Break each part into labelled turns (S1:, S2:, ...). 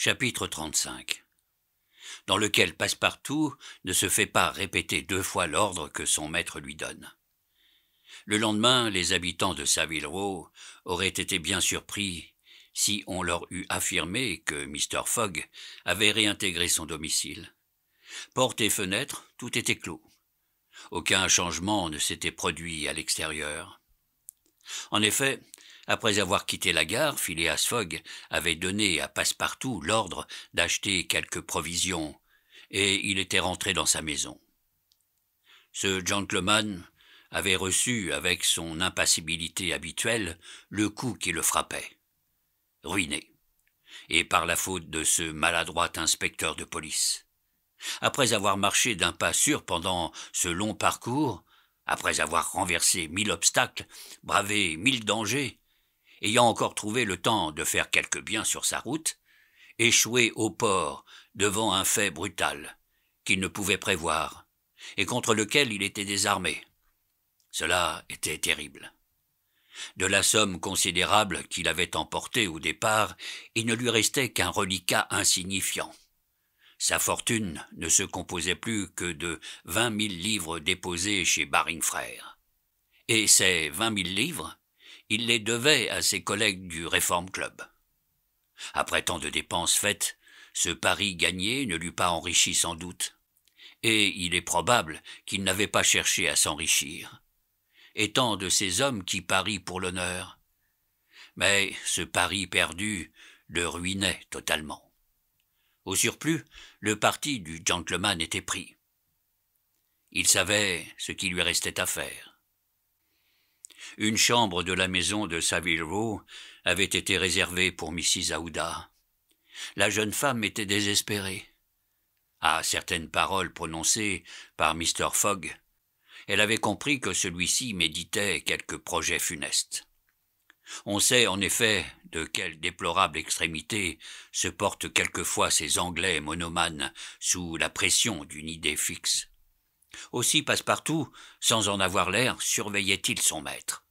S1: Chapitre 35 Dans lequel Passepartout ne se fait pas répéter deux fois l'ordre que son maître lui donne. Le lendemain, les habitants de Saville Row auraient été bien surpris si on leur eût affirmé que Mr. Fogg avait réintégré son domicile. Portes et fenêtres, tout était clos. Aucun changement ne s'était produit à l'extérieur. En effet, après avoir quitté la gare, Phileas Fogg avait donné à Passepartout l'ordre d'acheter quelques provisions, et il était rentré dans sa maison. Ce gentleman avait reçu, avec son impassibilité habituelle, le coup qui le frappait. Ruiné. Et par la faute de ce maladroit inspecteur de police. Après avoir marché d'un pas sûr pendant ce long parcours, après avoir renversé mille obstacles, bravé mille dangers, ayant encore trouvé le temps de faire quelque bien sur sa route, échoué au port devant un fait brutal qu'il ne pouvait prévoir et contre lequel il était désarmé. Cela était terrible. De la somme considérable qu'il avait emportée au départ, il ne lui restait qu'un reliquat insignifiant. Sa fortune ne se composait plus que de vingt mille livres déposées chez Baring Frères. Et ces vingt mille livres, il les devait à ses collègues du Reform Club. Après tant de dépenses faites, ce pari gagné ne l'eût pas enrichi sans doute, et il est probable qu'il n'avait pas cherché à s'enrichir. Étant de ces hommes qui parient pour l'honneur. Mais ce pari perdu le ruinait totalement. Au surplus, le parti du gentleman était pris. Il savait ce qui lui restait à faire. Une chambre de la maison de Savile Row avait été réservée pour Mrs. Aouda. La jeune femme était désespérée. À certaines paroles prononcées par Mr. Fogg, elle avait compris que celui-ci méditait quelque projet funeste. On sait en effet de quelle déplorable extrémité se portent quelquefois ces Anglais monomanes sous la pression d'une idée fixe. Aussi Passepartout, sans en avoir l'air, surveillait-il son maître.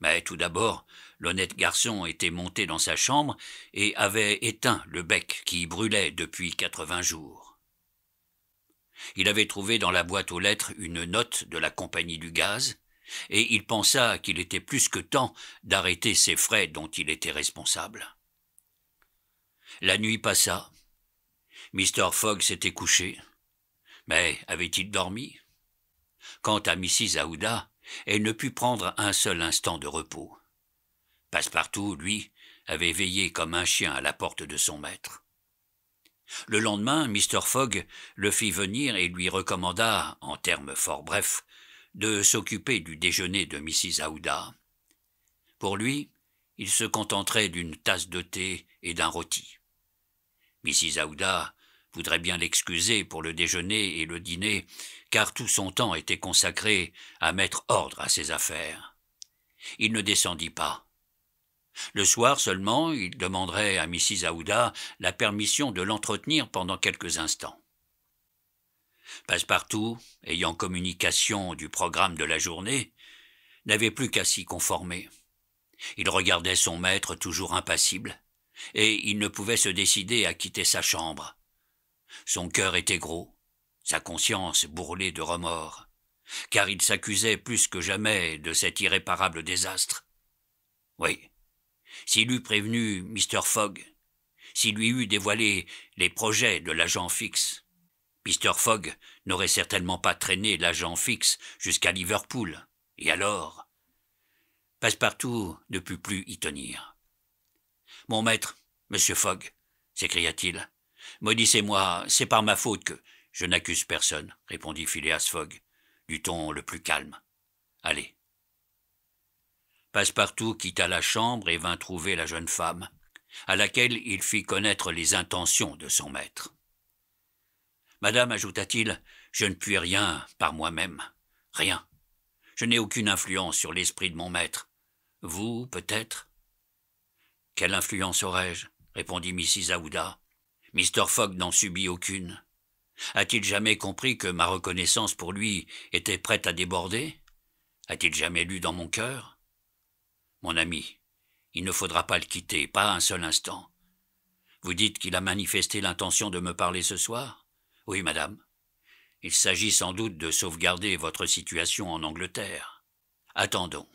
S1: Mais tout d'abord, l'honnête garçon était monté dans sa chambre et avait éteint le bec qui brûlait depuis quatre-vingts jours. Il avait trouvé dans la boîte aux lettres une note de la compagnie du gaz, et il pensa qu'il était plus que temps d'arrêter ces frais dont il était responsable. La nuit passa. Mr. Fogg s'était couché. Mais avait-il dormi Quant à Mrs. Aouda, elle ne put prendre un seul instant de repos. Passepartout, lui, avait veillé comme un chien à la porte de son maître. Le lendemain, Mr. Fogg le fit venir et lui recommanda, en termes fort brefs, de s'occuper du déjeuner de Mrs. Aouda. Pour lui, il se contenterait d'une tasse de thé et d'un rôti. Mrs. Aouda voudrait bien l'excuser pour le déjeuner et le dîner, car tout son temps était consacré à mettre ordre à ses affaires. Il ne descendit pas. Le soir seulement, il demanderait à Mrs. Aouda la permission de l'entretenir pendant quelques instants. Passepartout, ayant communication du programme de la journée, n'avait plus qu'à s'y conformer. Il regardait son maître toujours impassible, et il ne pouvait se décider à quitter sa chambre, son cœur était gros, sa conscience bourrelée de remords, car il s'accusait plus que jamais de cet irréparable désastre. Oui, s'il eût prévenu Mr. Fogg, s'il lui eût dévoilé les projets de l'agent fixe, Mr. Fogg n'aurait certainement pas traîné l'agent fixe jusqu'à Liverpool. Et alors Passepartout ne put plus y tenir. Mon maître, monsieur Fogg, s'écria-t-il, Maudissez-moi, c'est par ma faute que. Je n'accuse personne, répondit Phileas Fogg, du ton le plus calme. Allez. Passepartout quitta la chambre et vint trouver la jeune femme, à laquelle il fit connaître les intentions de son maître. Madame, ajouta-t-il, je ne puis rien par moi-même. Rien. Je n'ai aucune influence sur l'esprit de mon maître. Vous, peut-être Quelle influence aurais-je répondit Mrs. Aouda. Mr. Fogg n'en subit aucune. A-t-il jamais compris que ma reconnaissance pour lui était prête à déborder A-t-il jamais lu dans mon cœur Mon ami, il ne faudra pas le quitter, pas un seul instant. Vous dites qu'il a manifesté l'intention de me parler ce soir Oui, madame. Il s'agit sans doute de sauvegarder votre situation en Angleterre. Attendons,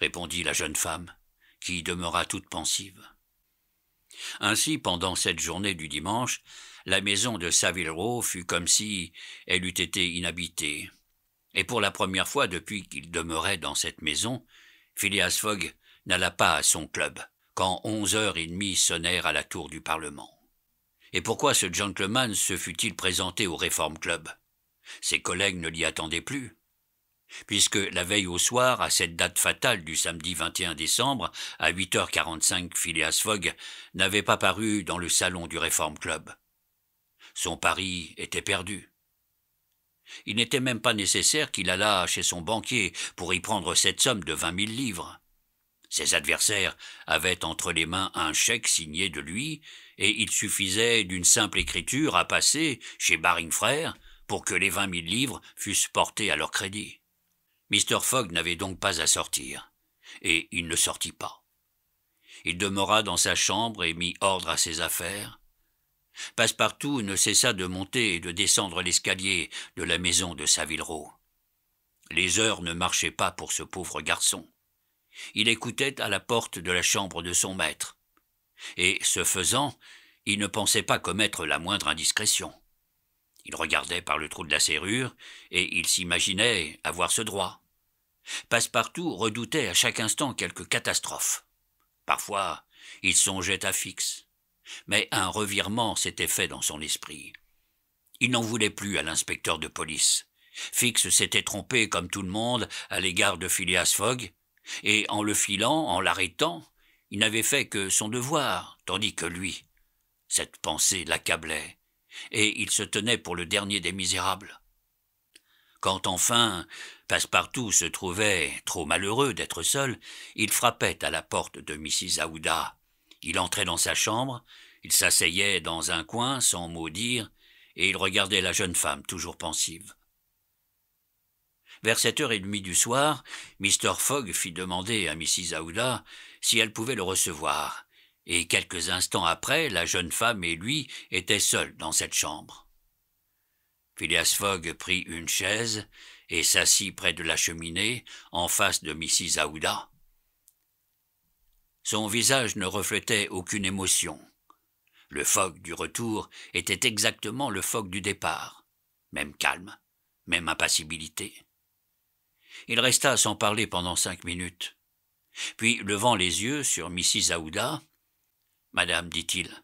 S1: répondit la jeune femme, qui demeura toute pensive. Ainsi, pendant cette journée du dimanche, la maison de Savile Row fut comme si elle eût été inhabitée. Et pour la première fois depuis qu'il demeurait dans cette maison, Phileas Fogg n'alla pas à son club quand onze heures et demie sonnèrent à la tour du Parlement. Et pourquoi ce gentleman se fut-il présenté au Reform Club Ses collègues ne l'y attendaient plus puisque la veille au soir, à cette date fatale du samedi 21 décembre, à 8h45, Phileas Fogg n'avait pas paru dans le salon du Reform Club. Son pari était perdu. Il n'était même pas nécessaire qu'il allât chez son banquier pour y prendre cette somme de vingt mille livres. Ses adversaires avaient entre les mains un chèque signé de lui, et il suffisait d'une simple écriture à passer chez Baring Frères pour que les vingt mille livres fussent portés à leur crédit. Mr. Fogg n'avait donc pas à sortir, et il ne sortit pas. Il demeura dans sa chambre et mit ordre à ses affaires. Passepartout ne cessa de monter et de descendre l'escalier de la maison de Row. Les heures ne marchaient pas pour ce pauvre garçon. Il écoutait à la porte de la chambre de son maître. Et, ce faisant, il ne pensait pas commettre la moindre indiscrétion. Il regardait par le trou de la serrure, et il s'imaginait avoir ce droit. Passepartout redoutait à chaque instant quelque catastrophe. Parfois, il songeait à Fix, Mais un revirement s'était fait dans son esprit. Il n'en voulait plus à l'inspecteur de police. Fix s'était trompé, comme tout le monde, à l'égard de Phileas Fogg, et en le filant, en l'arrêtant, il n'avait fait que son devoir, tandis que lui. Cette pensée l'accablait, et il se tenait pour le dernier des misérables. Quand enfin Passepartout se trouvait trop malheureux d'être seul, il frappait à la porte de Mrs. Aouda. Il entrait dans sa chambre, il s'asseyait dans un coin sans mot dire, et il regardait la jeune femme toujours pensive. Vers sept heures et demie du soir, Mr. Fogg fit demander à Mrs. Aouda si elle pouvait le recevoir, et quelques instants après, la jeune femme et lui étaient seuls dans cette chambre. Phileas Fogg prit une chaise et s'assit près de la cheminée, en face de Mrs. Aouda. Son visage ne reflétait aucune émotion. Le Fogg du retour était exactement le Fogg du départ. Même calme, même impassibilité. Il resta sans parler pendant cinq minutes. Puis, levant les yeux sur Mrs. Aouda, Madame, dit-il,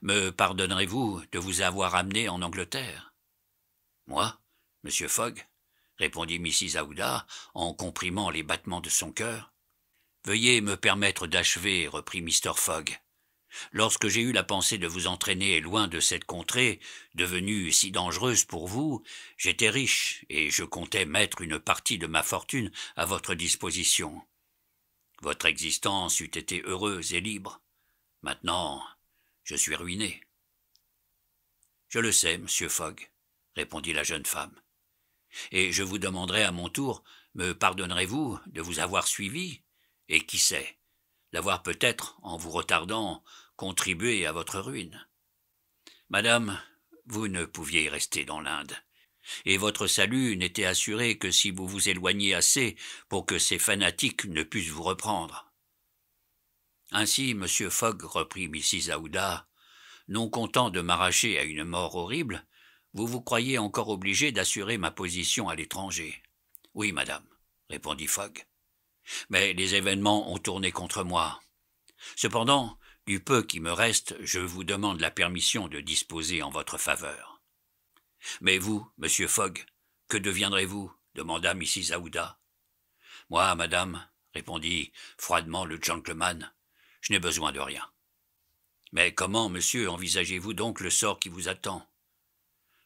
S1: me pardonnerez-vous de vous avoir amené en Angleterre moi Monsieur Fogg répondit Mrs. Aouda en comprimant les battements de son cœur. Veuillez me permettre d'achever, reprit Mr. Fogg. Lorsque j'ai eu la pensée de vous entraîner loin de cette contrée, devenue si dangereuse pour vous, j'étais riche, et je comptais mettre une partie de ma fortune à votre disposition. Votre existence eût été heureuse et libre. Maintenant, je suis ruiné. Je le sais, monsieur Fogg répondit la jeune femme. Et je vous demanderai à mon tour, me pardonnerez-vous de vous avoir suivi Et qui sait, d'avoir peut-être, en vous retardant, contribué à votre ruine. Madame, vous ne pouviez y rester dans l'Inde, et votre salut n'était assuré que si vous vous éloigniez assez pour que ces fanatiques ne pussent vous reprendre. Ainsi, Monsieur Fogg reprit Mrs. Aouda, non content de m'arracher à une mort horrible, vous vous croyez encore obligé d'assurer ma position à l'étranger. Oui, madame, répondit Fogg. Mais les événements ont tourné contre moi. Cependant, du peu qui me reste, je vous demande la permission de disposer en votre faveur. Mais vous, monsieur Fogg, que deviendrez-vous demanda Mrs. Aouda. Moi, madame, répondit froidement le gentleman, je n'ai besoin de rien. Mais comment, monsieur, envisagez-vous donc le sort qui vous attend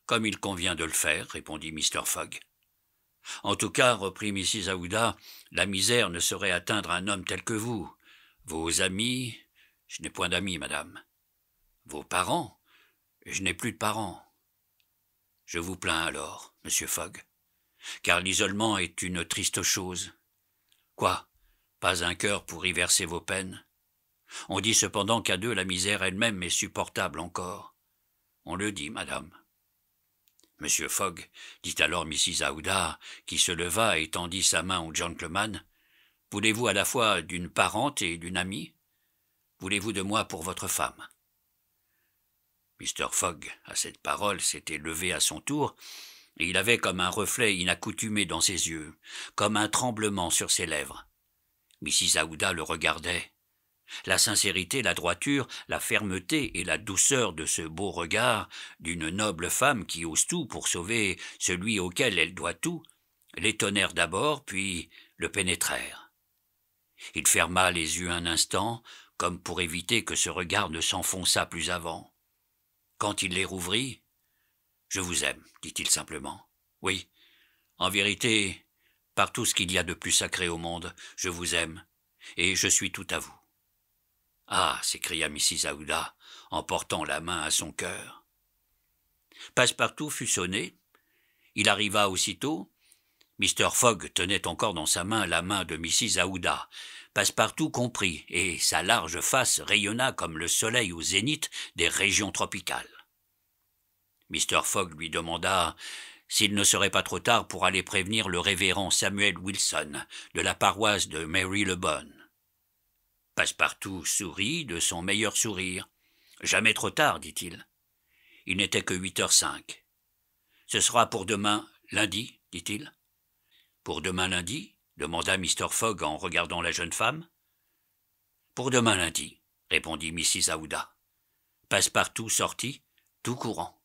S1: comme il convient de le faire, répondit Mr. Fogg. En tout cas, reprit Mrs. Aouda, la misère ne saurait atteindre un homme tel que vous. Vos amis. Je n'ai point d'amis, madame. Vos parents. Je n'ai plus de parents. Je vous plains alors, monsieur Fogg, car l'isolement est une triste chose. Quoi? Pas un cœur pour y verser vos peines? On dit cependant qu'à deux la misère elle-même est supportable encore. On le dit, madame. Monsieur Fogg, dit alors Mrs. Aouda, qui se leva et tendit sa main au gentleman, voulez-vous à la fois d'une parente et d'une amie Voulez-vous de moi pour votre femme Mr. Fogg, à cette parole, s'était levé à son tour, et il avait comme un reflet inaccoutumé dans ses yeux, comme un tremblement sur ses lèvres. Mrs. Aouda le regardait, la sincérité, la droiture, la fermeté et la douceur de ce beau regard, d'une noble femme qui ose tout pour sauver celui auquel elle doit tout, l'étonnèrent d'abord, puis le pénétrèrent. Il ferma les yeux un instant, comme pour éviter que ce regard ne s'enfonçât plus avant. Quand il les rouvrit, Je vous aime, dit-il simplement. Oui, en vérité, par tout ce qu'il y a de plus sacré au monde, je vous aime, et je suis tout à vous. Ah s'écria Mrs. Aouda en portant la main à son cœur. Passepartout fut sonné. Il arriva aussitôt. Mr. Fogg tenait encore dans sa main la main de Mrs. Aouda. Passepartout comprit, et sa large face rayonna comme le soleil au zénith des régions tropicales. Mr. Fogg lui demanda s'il ne serait pas trop tard pour aller prévenir le révérend Samuel Wilson de la paroisse de Mary le Bonne. Passepartout sourit de son meilleur sourire. Jamais trop tard, dit-il. Il, n'était que huit heures cinq. Ce sera pour demain, lundi, dit-il. Pour demain lundi demanda Mr. Fogg en regardant la jeune femme. Pour demain lundi, répondit Mrs. Aouda. Passepartout sortit, tout courant.